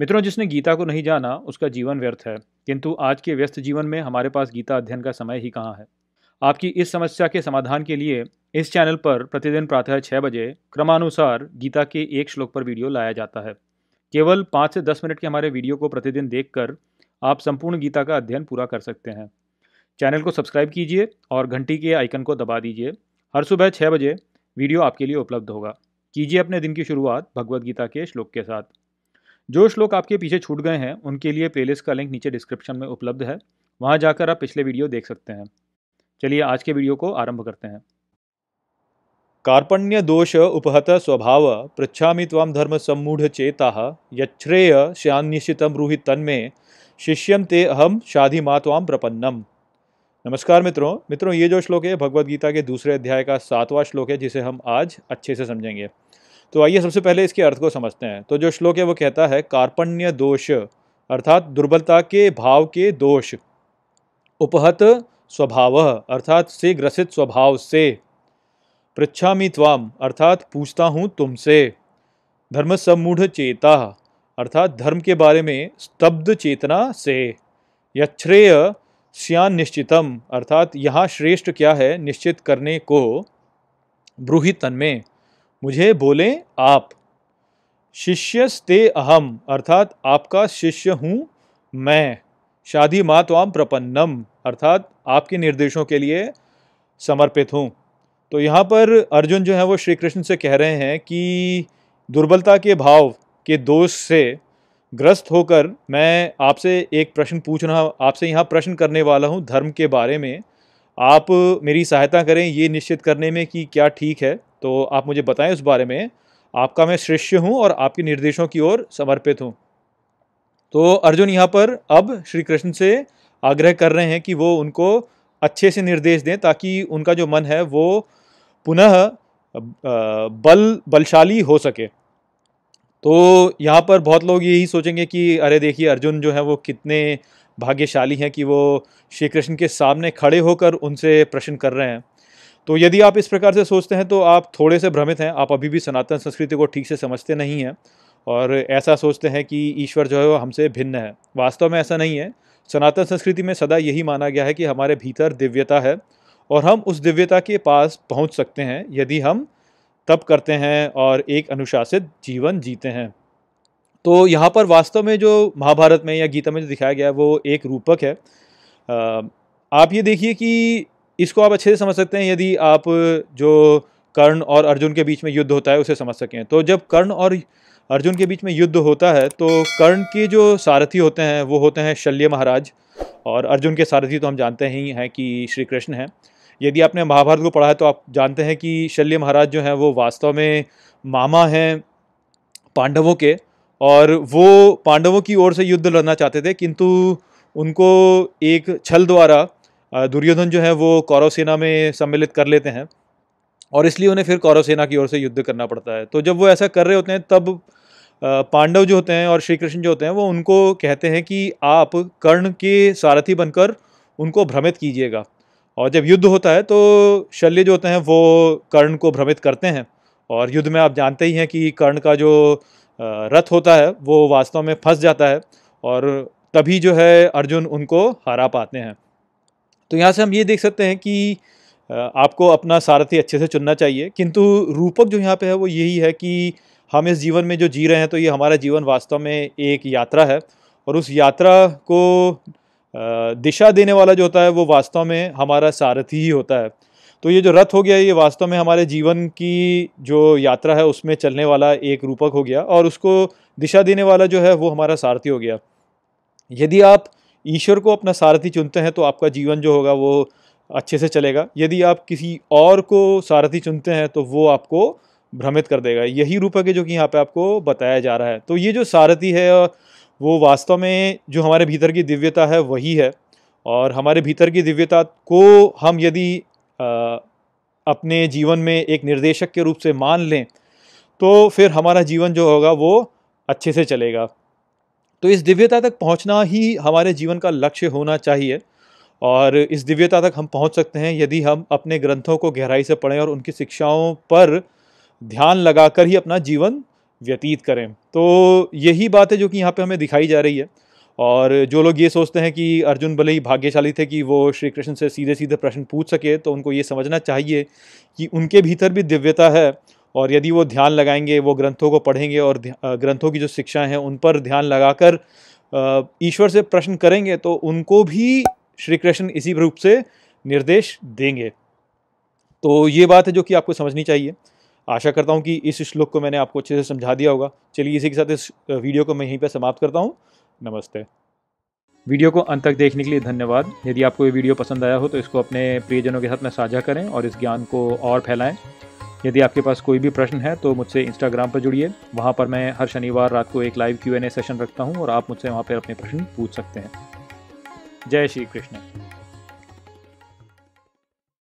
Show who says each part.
Speaker 1: मित्रों जिसने गीता को नहीं जाना उसका जीवन व्यर्थ है किंतु आज के व्यस्त जीवन में हमारे पास गीता अध्ययन का समय ही कहाँ है आपकी इस समस्या के समाधान के लिए इस चैनल पर प्रतिदिन प्रातः छः बजे क्रमानुसार गीता के एक श्लोक पर वीडियो लाया जाता है केवल पाँच से दस मिनट के हमारे वीडियो को प्रतिदिन देखकर आप संपूर्ण गीता का अध्ययन पूरा कर सकते हैं चैनल को सब्सक्राइब कीजिए और घंटी के आइकन को दबा दीजिए हर सुबह छः बजे वीडियो आपके लिए उपलब्ध होगा कीजिए अपने दिन की शुरुआत भगवद गीता के श्लोक के साथ जो श्लोक आपके पीछे छूट गए हैं उनके लिए प्लेलिस्ट का लिंक नीचे डिस्क्रिप्शन में उपलब्ध है वहाँ जाकर आप पिछले वीडियो देख सकते हैं चलिए आज के वीडियो को आरंभ करते हैं कार्पण्य दोष उपहत स्वभाव पृछा ताम धर्म सम्मूढ़ चेता यछ्रेय श्यान्यशितम रूहित तन्मे शिष्यम ते अहम शाधि मातवाम प्रपन्नम नमस्कार मित्रों मित्रों ये जो श्लोक है भगवत गीता के दूसरे अध्याय का सातवां श्लोक है जिसे हम आज अच्छे से समझेंगे तो आइए सबसे पहले इसके अर्थ को समझते हैं तो जो श्लोक है वो कहता है कार्पण्य दोष अर्थात दुर्बलता के भाव के दोष उपहत स्वभाव अर्थात से ग्रसित स्वभाव से पृछामी त्वाम अर्थात पूछता हूँ तुमसे धर्म सम्मूढ़ चेता अर्थात धर्म के बारे में स्तब्ध चेतना से यश्रेय श्यान निश्चितम अर्थात यहाँ श्रेष्ठ क्या है निश्चित करने को ब्रूहित में मुझे बोले आप शिष्यस्ते अहम अर्थात आपका शिष्य हूँ मैं शादी मातवाम प्रपन्नम अर्थात आपके निर्देशों के लिए समर्पित हूँ तो यहाँ पर अर्जुन जो है वो श्री कृष्ण से कह रहे हैं कि दुर्बलता के भाव के दोष से ग्रस्त होकर मैं आपसे एक प्रश्न पूछ रहा आपसे यहाँ प्रश्न करने वाला हूँ धर्म के बारे में आप मेरी सहायता करें ये निश्चित करने में कि क्या ठीक है तो आप मुझे बताएं उस बारे में आपका मैं शिष्य हूँ और आपके निर्देशों की ओर समर्पित हूँ तो अर्जुन यहाँ पर अब श्री कृष्ण से आग्रह कर रहे हैं कि वो उनको अच्छे से निर्देश दें ताकि उनका जो मन है वो पुनः बल बलशाली हो सके तो यहाँ पर बहुत लोग यही सोचेंगे कि अरे देखिए अर्जुन जो है वो कितने भाग्यशाली हैं कि वो श्री कृष्ण के सामने खड़े होकर उनसे प्रश्न कर रहे हैं तो यदि आप इस प्रकार से सोचते हैं तो आप थोड़े से भ्रमित हैं आप अभी भी सनातन संस्कृति को ठीक से समझते नहीं हैं और ऐसा सोचते हैं कि ईश्वर जो है वो हमसे भिन्न है वास्तव में ऐसा नहीं है सनातन संस्कृति में सदा यही माना गया है कि हमारे भीतर दिव्यता है और हम उस दिव्यता के पास पहुंच सकते हैं यदि हम तप करते हैं और एक अनुशासित जीवन जीते हैं तो यहाँ पर वास्तव में जो महाभारत में या गीता में जो दिखाया गया है वो एक रूपक है आप ये देखिए कि इसको आप अच्छे से समझ सकते हैं यदि आप जो कर्ण और अर्जुन के बीच में युद्ध होता है उसे समझ सकें तो जब कर्ण और अर्जुन के बीच में युद्ध होता है तो कर्ण के जो सारथी होते हैं वो होते हैं शल्य महाराज और अर्जुन के सारथी तो हम जानते ही हैं कि श्री कृष्ण हैं यदि आपने महाभारत को पढ़ा है तो आप जानते हैं कि शल्य महाराज जो हैं वो वास्तव में मामा हैं पांडवों के और वो पांडवों की ओर से युद्ध लड़ना चाहते थे किंतु उनको एक छल द्वारा दुर्योधन जो है वो कौरव सेना में सम्मिलित कर लेते हैं और इसलिए उन्हें फिर कौरव सेना की ओर से युद्ध करना पड़ता है तो जब वो ऐसा कर रहे होते हैं तब पांडव जो होते हैं और श्री कृष्ण जो होते हैं वो उनको कहते हैं कि आप कर्ण के सारथी बनकर उनको भ्रमित कीजिएगा और जब युद्ध होता है तो शल्य जो होते हैं वो कर्ण को भ्रमित करते हैं और युद्ध में आप जानते ही हैं कि कर्ण का जो रथ होता है वो वास्तव में फंस जाता है और तभी जो है अर्जुन उनको हरा पाते हैं तो यहाँ से हम ये देख सकते हैं कि आपको अपना सारथी अच्छे से चुनना चाहिए किंतु रूपक जो यहाँ पे है वो यही है कि हम इस जीवन में जो जी रहे हैं तो ये हमारा जीवन वास्तव में एक यात्रा है और उस यात्रा को दिशा देने वाला जो होता है वो वास्तव में हमारा सारथी ही होता है तो ये जो रथ हो गया ये वास्तव में हमारे जीवन की जो यात्रा है उसमें चलने वाला एक रूपक हो गया और उसको दिशा देने वाला जो है वो हमारा सारथी हो गया यदि आप ईश्वर को अपना सारथी चुनते हैं तो आपका जीवन जो होगा वो अच्छे से चलेगा यदि आप किसी और को सारथी चुनते हैं तो वो आपको भ्रमित कर देगा यही रूपक है जो कि यहाँ पे आपको बताया जा रहा है तो ये जो सारथी है वो वास्तव में जो हमारे भीतर की दिव्यता है वही है और हमारे भीतर की दिव्यता को हम यदि आ, अपने जीवन में एक निर्देशक के रूप से मान लें तो फिर हमारा जीवन जो होगा वो अच्छे से चलेगा तो इस दिव्यता तक पहुंचना ही हमारे जीवन का लक्ष्य होना चाहिए और इस दिव्यता तक हम पहुंच सकते हैं यदि हम अपने ग्रंथों को गहराई से पढ़ें और उनकी शिक्षाओं पर ध्यान लगाकर ही अपना जीवन व्यतीत करें तो यही बात है जो कि यहाँ पे हमें दिखाई जा रही है और जो लोग ये सोचते हैं कि अर्जुन भले ही भाग्यशाली थे कि वो श्री कृष्ण से सीधे सीधे प्रश्न पूछ सके तो उनको ये समझना चाहिए कि उनके भीतर भी दिव्यता है और यदि वो ध्यान लगाएंगे वो ग्रंथों को पढ़ेंगे और ग्रंथों की जो शिक्षाएं हैं उन पर ध्यान लगाकर ईश्वर से प्रश्न करेंगे तो उनको भी श्री कृष्ण इसी रूप से निर्देश देंगे तो ये बात है जो कि आपको समझनी चाहिए आशा करता हूँ कि इस श्लोक को मैंने आपको अच्छे से समझा दिया होगा चलिए इसी के साथ इस वीडियो को मैं यहीं पर समाप्त करता हूँ नमस्ते वीडियो को अंत तक देखने के लिए धन्यवाद यदि आपको ये वीडियो पसंद आया हो तो इसको अपने प्रियजनों के साथ में साझा करें और इस ज्ञान को और फैलाएं यदि आपके पास कोई भी प्रश्न है तो मुझसे इंस्टाग्राम पर जुड़िए वहाँ पर मैं हर शनिवार रात को एक live Q N A session रखता हूँ और आप मुझसे वहाँ पर अपने प्रश्न पूछ सकते हैं जय श्री कृष्ण